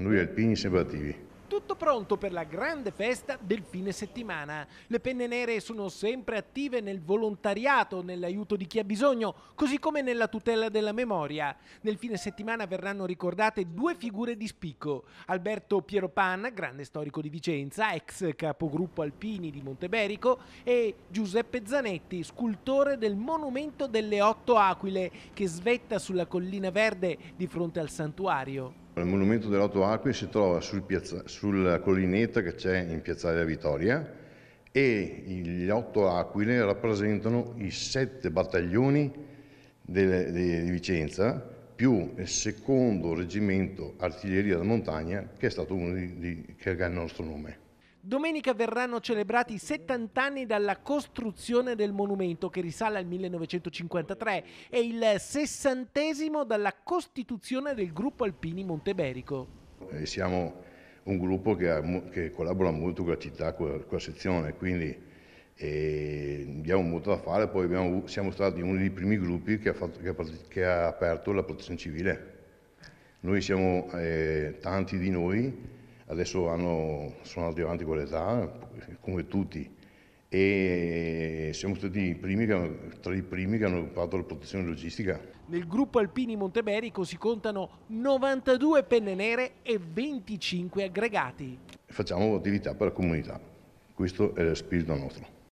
Lui alpini separativi. Tutto pronto per la grande festa del fine settimana. Le penne nere sono sempre attive nel volontariato, nell'aiuto di chi ha bisogno, così come nella tutela della memoria. Nel fine settimana verranno ricordate due figure di spicco. Alberto Piero Pan, grande storico di Vicenza, ex capogruppo alpini di Monteberico, e Giuseppe Zanetti, scultore del monumento delle otto aquile che svetta sulla collina verde di fronte al santuario il monumento delle dell'Otto Acque si trova sul piazza, sulla collinetta che c'è in Piazzale della Vittoria e gli otto aquile rappresentano i sette battaglioni di Vicenza più il secondo reggimento artiglieria da montagna che è stato uno di, di, che ha il nostro nome. Domenica verranno celebrati i 70 anni dalla costruzione del monumento che risale al 1953 e il sessantesimo dalla costituzione del gruppo Alpini Monteberico. Siamo un gruppo che, ha, che collabora molto con la città, con la, con la sezione, quindi e abbiamo molto da fare, poi abbiamo, siamo stati uno dei primi gruppi che ha, fatto, che ha, che ha aperto la protezione civile. Noi siamo eh, tanti di noi adesso hanno, sono andati avanti con l'età, come tutti, e siamo stati hanno, tra i primi che hanno occupato la protezione logistica. Nel gruppo Alpini Monteberico si contano 92 penne nere e 25 aggregati. Facciamo attività per la comunità, questo è lo spirito nostro.